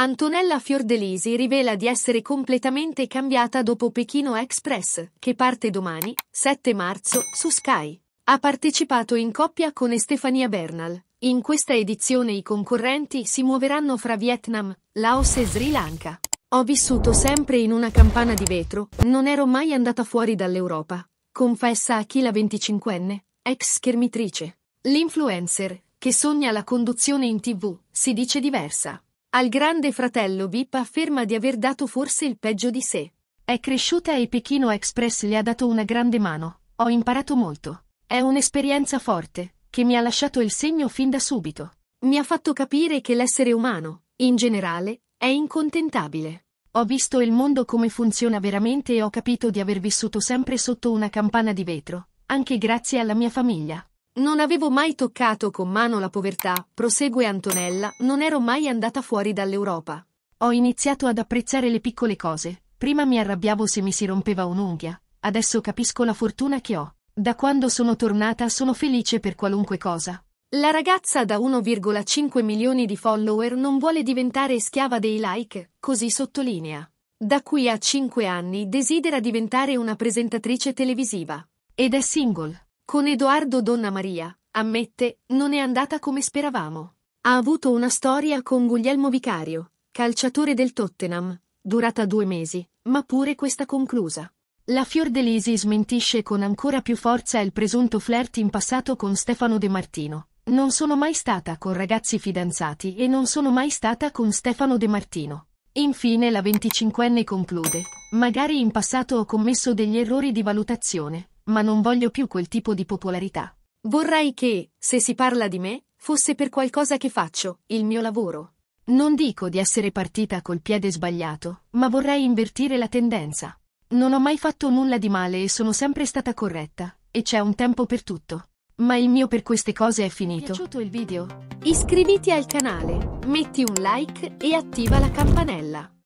Antonella Fiordelisi rivela di essere completamente cambiata dopo Pechino Express, che parte domani, 7 marzo, su Sky. Ha partecipato in coppia con Estefania Bernal. In questa edizione i concorrenti si muoveranno fra Vietnam, Laos e Sri Lanka. Ho vissuto sempre in una campana di vetro, non ero mai andata fuori dall'Europa. Confessa a chi 25enne, ex schermitrice. L'influencer, che sogna la conduzione in tv, si dice diversa. Al grande fratello Bip afferma di aver dato forse il peggio di sé. È cresciuta e Pechino Express le ha dato una grande mano. Ho imparato molto. È un'esperienza forte, che mi ha lasciato il segno fin da subito. Mi ha fatto capire che l'essere umano, in generale, è incontentabile. Ho visto il mondo come funziona veramente e ho capito di aver vissuto sempre sotto una campana di vetro, anche grazie alla mia famiglia. Non avevo mai toccato con mano la povertà, prosegue Antonella, non ero mai andata fuori dall'Europa. Ho iniziato ad apprezzare le piccole cose. Prima mi arrabbiavo se mi si rompeva un'unghia. Adesso capisco la fortuna che ho. Da quando sono tornata sono felice per qualunque cosa. La ragazza da 1,5 milioni di follower non vuole diventare schiava dei like, così sottolinea. Da qui a 5 anni desidera diventare una presentatrice televisiva. Ed è single. Con Edoardo Donna Maria, ammette, non è andata come speravamo. Ha avuto una storia con Guglielmo Vicario, calciatore del Tottenham, durata due mesi, ma pure questa conclusa. La Fiordelisi smentisce con ancora più forza il presunto flirt in passato con Stefano De Martino. Non sono mai stata con ragazzi fidanzati e non sono mai stata con Stefano De Martino. Infine la 25enne conclude. Magari in passato ho commesso degli errori di valutazione ma non voglio più quel tipo di popolarità. Vorrei che, se si parla di me, fosse per qualcosa che faccio, il mio lavoro. Non dico di essere partita col piede sbagliato, ma vorrei invertire la tendenza. Non ho mai fatto nulla di male e sono sempre stata corretta, e c'è un tempo per tutto. Ma il mio per queste cose è finito. Ti è piaciuto il video? Iscriviti al canale, metti un like e attiva la campanella.